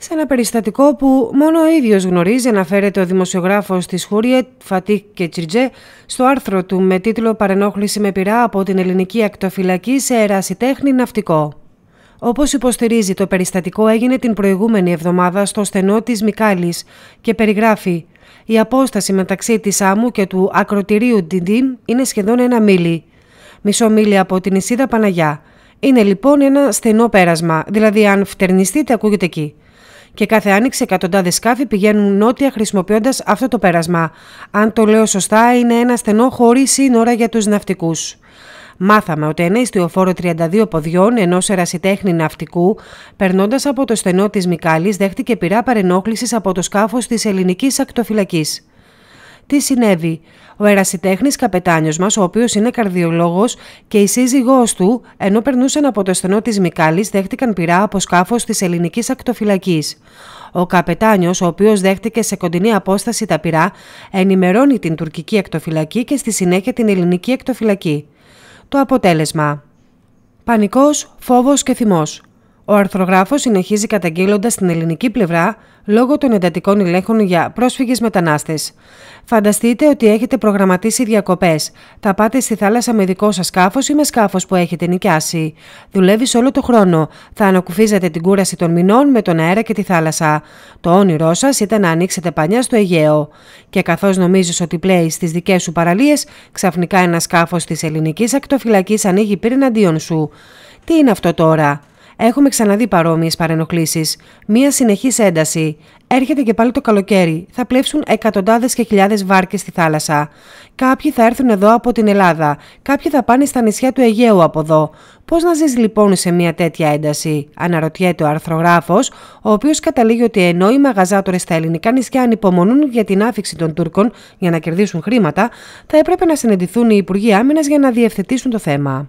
Σε ένα περιστατικό που μόνο ο ίδιος γνωρίζει αναφέρεται ο δημοσιογράφος της Χούριε Φατίχ Κετσιρτζέ στο άρθρο του με τίτλο «Παρενόχληση με πειρά από την ελληνική ακτοφυλακή σε ερασιτέχνη ναυτικό». Όπως υποστηρίζει, το περιστατικό έγινε την προηγούμενη εβδομάδα στο στενό της Μικάλης και περιγράφει: Η απόσταση μεταξύ της άμμου και του ακροτηρίου Ντιντίν είναι σχεδόν ένα μίλι. Μισό μίλι από την εισίδα Παναγιά. Είναι λοιπόν ένα στενό πέρασμα, δηλαδή αν φτερνιστείτε, ακούγεται εκεί και κάθε άνοιξη εκατοντάδες σκάφη πηγαίνουν νότια χρησιμοποιώντας αυτό το πέρασμα. Αν το λέω σωστά, είναι ένα στενό χωρί σύνορα για τους ναυτικούς. Μάθαμε ότι ένα ιστιοφόρο 32 ποδιών ενός ερασιτέχνη ναυτικού, περνώντας από το στενό της Μικάλης, δέχτηκε πειρά παρενόχλησης από το σκάφος της ελληνικής ακτοφυλακής τι συνέβη. Ο ερασιτέχνης καπετάνιος μας, ο οποίος είναι καρδιολόγος και η σύζυγός του, ενώ περνούσαν από το στενό της Μικάλης, δέχτηκαν πειρά από σκάφος της ελληνικής ακτοφυλακής. Ο καπετάνιος, ο οποίος δέχτηκε σε κοντινή απόσταση τα πυρά, ενημερώνει την τουρκική ακτοφυλακή και στη συνέχεια την ελληνική ακτοφυλακή. Το αποτέλεσμα. Πανικός, φόβος και θυμός. Ο αρθρογράφος συνεχίζει καταγγέλλοντας την ελληνική πλευρά λόγω των εντατικών ελέγχων για πρόσφυγες μετανάστες. Φανταστείτε ότι έχετε προγραμματίσει διακοπές. Θα πάτε στη θάλασσα με δικό σας σκάφος ή με σκάφος που έχετε νοικιάσει. Δουλεύεις όλο το χρόνο. Θα ανακουφίζετε την κούραση των μηνών με τον αέρα και τη θάλασσα. Το όνειρό σας ήταν να ανοίξετε πανιά στο Αιγαίο. Και καθώς νομίζεις ότι πλέει στις δικές σου παραλίες, ξαφνικά ένα σκάφος της ελληνικής ακτοφυλακής ανοίγει αντίον σου. Τι είναι αυτό τώρα. Έχουμε ξαναδεί παρόμοιες παρενοχλήσεις. Μία συνεχής ένταση. Έρχεται και πάλι το καλοκαίρι. Θα πλέψουν εκατοντάδες και χιλιάδες βάρκες στη θάλασσα. Κάποιοι θα έρθουν εδώ από την Ελλάδα. Κάποιοι θα πάνε στα νησιά του Αιγαίου από εδώ. Πώς να ζεις λοιπόν σε μια τέτοια ένταση, αναρωτιέται ο αρθρογράφος, ο οποίος καταλήγει ότι ενώ οι μαγαζάτορες στα ελληνικά νησιά ανυπομονούν για την άφηξη των Τούρκων για να κερδίσουν χρήματα, θα έπρεπε να συνεντηθούν οι Υπουργοί Άμυνας για να διευθετήσουν το θέμα.